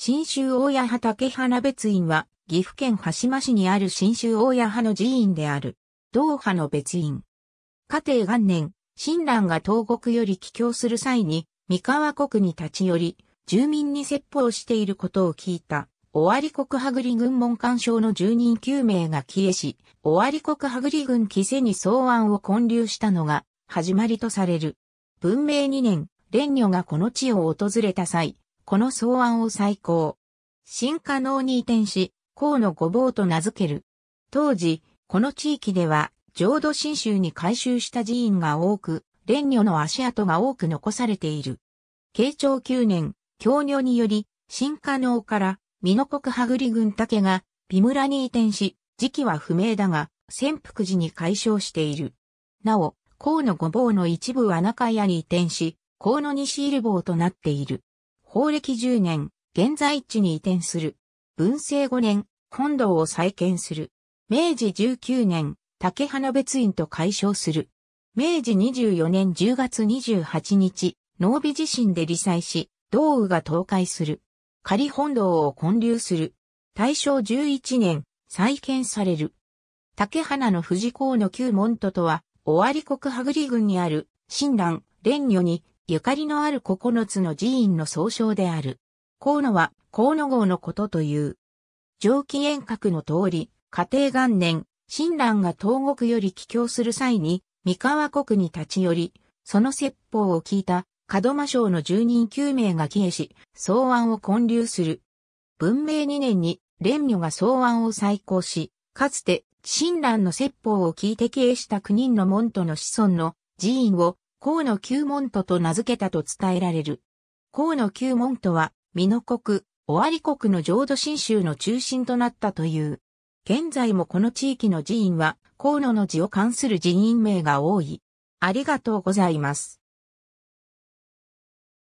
新州大谷派竹花別院は、岐阜県羽島市にある新州大谷派の寺院である、同派の別院。家庭元年、親鸞が東国より帰郷する際に、三河国に立ち寄り、住民に説法していることを聞いた、尾張国羽栗軍門官省の住人9名が消えし、尾張国羽栗軍規制に草案を建立したのが、始まりとされる。文明2年、蓮女がこの地を訪れた際、この草案を再考。新加能に移転し、河野御坊と名付ける。当時、この地域では、浄土真宗に改修した寺院が多く、蓮女の足跡が多く残されている。慶長9年、京女により、新加能から、美濃国羽栗郡竹が、美村に移転し、時期は不明だが、潜伏時に解消している。なお、河野御坊の一部は中屋に移転し、河野西入坊となっている。法暦10年、現在地に移転する。文政5年、本堂を再建する。明治19年、竹花別院と解消する。明治24年10月28日、農美地震で離災し、道雨が倒壊する。仮本堂を建立する。大正11年、再建される。竹花の富士港の旧門徒とは、尾張国羽栗郡にある、親鸞、蓮女に、ゆかりのある九つの寺院の総称である。河野は河野号のことという。上記遠隔の通り、家庭元年、親鸞が東国より帰郷する際に、三河国に立ち寄り、その説法を聞いた、門間省の住人9名が帰依し、草案を建立する。文明2年に、蓮女が草案を再考し、かつて、親鸞の説法を聞いて帰依した9人の門徒の子孫の寺院を河野九門徒と名付けたと伝えられる。河野九門徒は、美濃国、尾張国の浄土真宗の中心となったという。現在もこの地域の寺院は、河野の字を関する寺院名が多い。ありがとうございます。